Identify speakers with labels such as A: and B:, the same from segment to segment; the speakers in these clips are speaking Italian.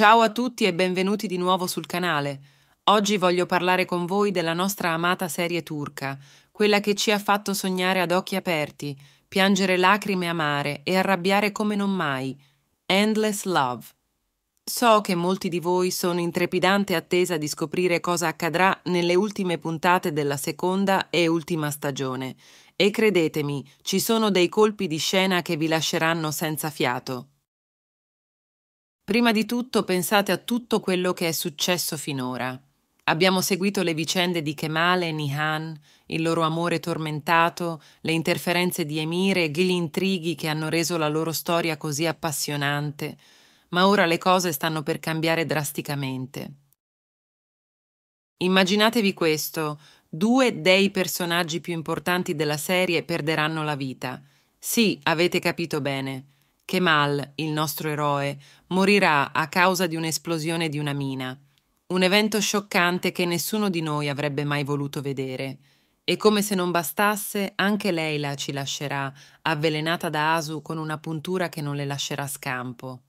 A: Ciao a tutti e benvenuti di nuovo sul canale. Oggi voglio parlare con voi della nostra amata serie turca, quella che ci ha fatto sognare ad occhi aperti, piangere lacrime amare e arrabbiare come non mai. Endless Love. So che molti di voi sono in trepidante attesa di scoprire cosa accadrà nelle ultime puntate della seconda e ultima stagione. E credetemi, ci sono dei colpi di scena che vi lasceranno senza fiato. Prima di tutto pensate a tutto quello che è successo finora. Abbiamo seguito le vicende di Kemal e Nihan, il loro amore tormentato, le interferenze di Emire e gli intrighi che hanno reso la loro storia così appassionante, ma ora le cose stanno per cambiare drasticamente. Immaginatevi questo, due dei personaggi più importanti della serie perderanno la vita. Sì, avete capito bene. Kemal, il nostro eroe, morirà a causa di un'esplosione di una mina. Un evento scioccante che nessuno di noi avrebbe mai voluto vedere. E come se non bastasse, anche Leila ci lascerà, avvelenata da Asu con una puntura che non le lascerà scampo.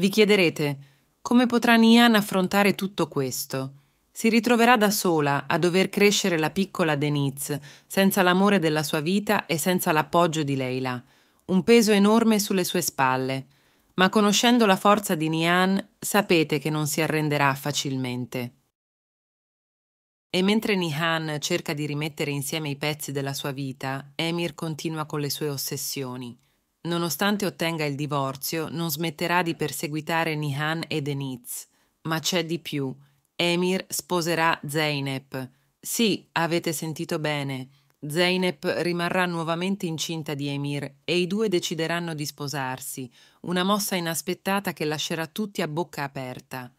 A: Vi chiederete, come potrà Nian affrontare tutto questo? Si ritroverà da sola a dover crescere la piccola Deniz, senza l'amore della sua vita e senza l'appoggio di Leila un peso enorme sulle sue spalle, ma conoscendo la forza di Nian sapete che non si arrenderà facilmente. E mentre Nihan cerca di rimettere insieme i pezzi della sua vita, Emir continua con le sue ossessioni. Nonostante ottenga il divorzio, non smetterà di perseguitare Nihan e Deniz. Ma c'è di più. Emir sposerà Zeynep. Sì, avete sentito bene. Zeynep rimarrà nuovamente incinta di Emir e i due decideranno di sposarsi, una mossa inaspettata che lascerà tutti a bocca aperta.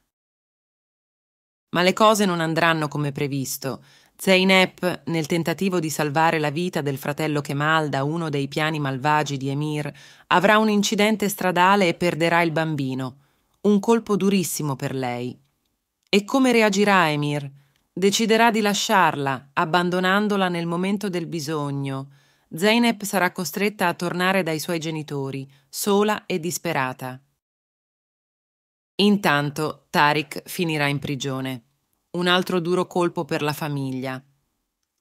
A: Ma le cose non andranno come previsto. Zeynep, nel tentativo di salvare la vita del fratello Kemal da uno dei piani malvagi di Emir, avrà un incidente stradale e perderà il bambino. Un colpo durissimo per lei. E come reagirà Emir? Deciderà di lasciarla, abbandonandola nel momento del bisogno. Zeynep sarà costretta a tornare dai suoi genitori, sola e disperata. Intanto Tariq finirà in prigione. Un altro duro colpo per la famiglia.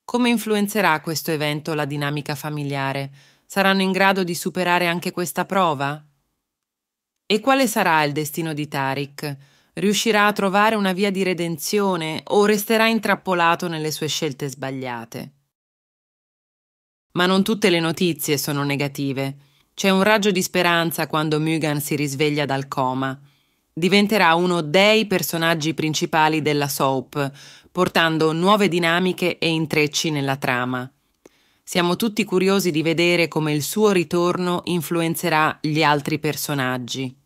A: Come influenzerà questo evento la dinamica familiare? Saranno in grado di superare anche questa prova? E quale sarà il destino di Tariq? Riuscirà a trovare una via di redenzione o resterà intrappolato nelle sue scelte sbagliate? Ma non tutte le notizie sono negative. C'è un raggio di speranza quando Mugan si risveglia dal coma. Diventerà uno dei personaggi principali della soap, portando nuove dinamiche e intrecci nella trama. Siamo tutti curiosi di vedere come il suo ritorno influenzerà gli altri personaggi.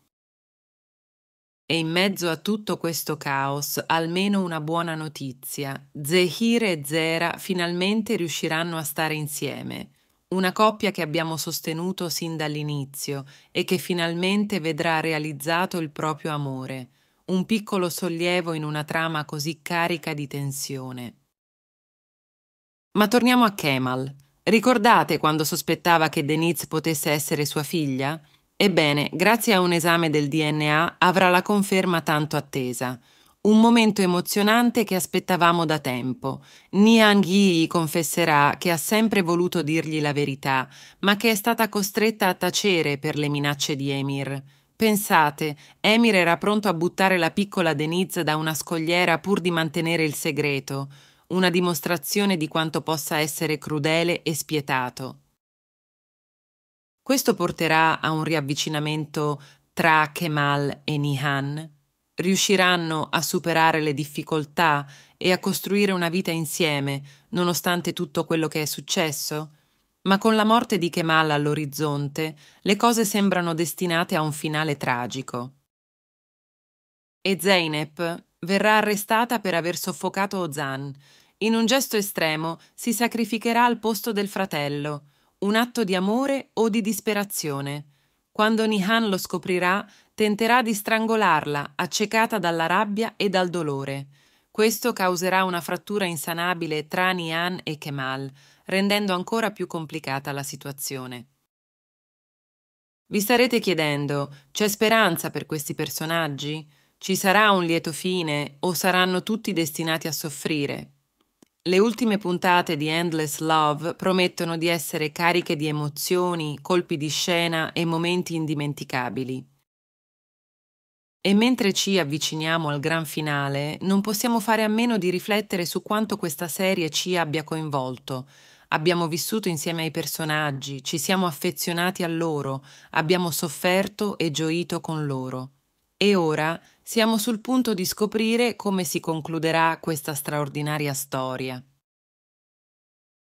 A: E in mezzo a tutto questo caos, almeno una buona notizia. Zehir e Zera finalmente riusciranno a stare insieme. Una coppia che abbiamo sostenuto sin dall'inizio e che finalmente vedrà realizzato il proprio amore. Un piccolo sollievo in una trama così carica di tensione. Ma torniamo a Kemal. Ricordate quando sospettava che Denise potesse essere sua figlia? Ebbene, grazie a un esame del DNA avrà la conferma tanto attesa. Un momento emozionante che aspettavamo da tempo. Niang Yi confesserà che ha sempre voluto dirgli la verità, ma che è stata costretta a tacere per le minacce di Emir. Pensate, Emir era pronto a buttare la piccola Denise da una scogliera pur di mantenere il segreto, una dimostrazione di quanto possa essere crudele e spietato. Questo porterà a un riavvicinamento tra Kemal e Nihan? Riusciranno a superare le difficoltà e a costruire una vita insieme, nonostante tutto quello che è successo? Ma con la morte di Kemal all'orizzonte, le cose sembrano destinate a un finale tragico. E Zeynep verrà arrestata per aver soffocato Ozan. In un gesto estremo si sacrificherà al posto del fratello un atto di amore o di disperazione. Quando Nihan lo scoprirà, tenterà di strangolarla, accecata dalla rabbia e dal dolore. Questo causerà una frattura insanabile tra Nihan e Kemal, rendendo ancora più complicata la situazione. Vi starete chiedendo, c'è speranza per questi personaggi? Ci sarà un lieto fine o saranno tutti destinati a soffrire, le ultime puntate di Endless Love promettono di essere cariche di emozioni, colpi di scena e momenti indimenticabili. E mentre ci avviciniamo al gran finale, non possiamo fare a meno di riflettere su quanto questa serie ci abbia coinvolto. Abbiamo vissuto insieme ai personaggi, ci siamo affezionati a loro, abbiamo sofferto e gioito con loro. E ora siamo sul punto di scoprire come si concluderà questa straordinaria storia.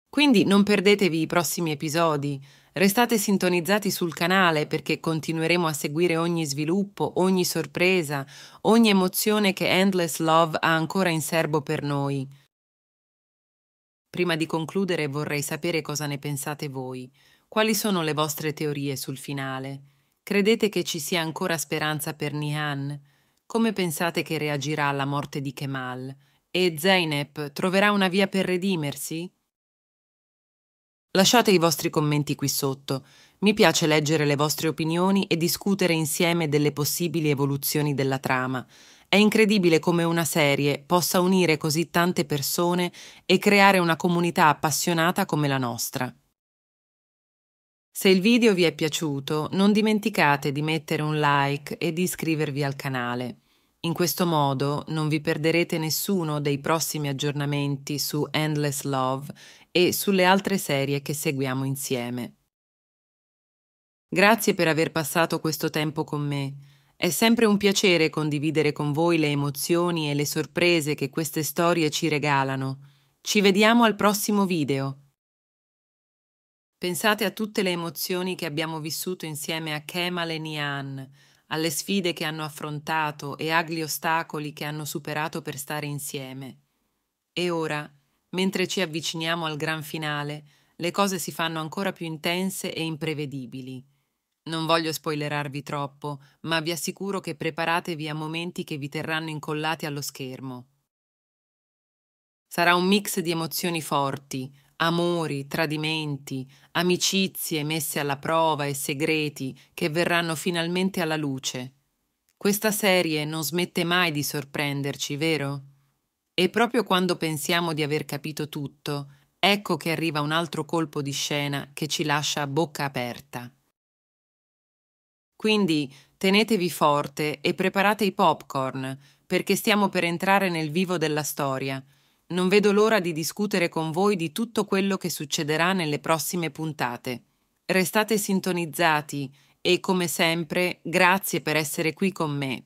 A: Quindi non perdetevi i prossimi episodi, restate sintonizzati sul canale perché continueremo a seguire ogni sviluppo, ogni sorpresa, ogni emozione che Endless Love ha ancora in serbo per noi. Prima di concludere vorrei sapere cosa ne pensate voi, quali sono le vostre teorie sul finale. Credete che ci sia ancora speranza per Nihan? Come pensate che reagirà alla morte di Kemal? E Zeynep troverà una via per redimersi? Lasciate i vostri commenti qui sotto. Mi piace leggere le vostre opinioni e discutere insieme delle possibili evoluzioni della trama. È incredibile come una serie possa unire così tante persone e creare una comunità appassionata come la nostra. Se il video vi è piaciuto, non dimenticate di mettere un like e di iscrivervi al canale. In questo modo non vi perderete nessuno dei prossimi aggiornamenti su Endless Love e sulle altre serie che seguiamo insieme. Grazie per aver passato questo tempo con me. È sempre un piacere condividere con voi le emozioni e le sorprese che queste storie ci regalano. Ci vediamo al prossimo video. Pensate a tutte le emozioni che abbiamo vissuto insieme a Kemal e Nian alle sfide che hanno affrontato e agli ostacoli che hanno superato per stare insieme. E ora, mentre ci avviciniamo al gran finale, le cose si fanno ancora più intense e imprevedibili. Non voglio spoilerarvi troppo, ma vi assicuro che preparatevi a momenti che vi terranno incollati allo schermo. Sarà un mix di emozioni forti, amori, tradimenti, amicizie messe alla prova e segreti che verranno finalmente alla luce. Questa serie non smette mai di sorprenderci, vero? E proprio quando pensiamo di aver capito tutto, ecco che arriva un altro colpo di scena che ci lascia a bocca aperta. Quindi tenetevi forte e preparate i popcorn, perché stiamo per entrare nel vivo della storia – non vedo l'ora di discutere con voi di tutto quello che succederà nelle prossime puntate. Restate sintonizzati e, come sempre, grazie per essere qui con me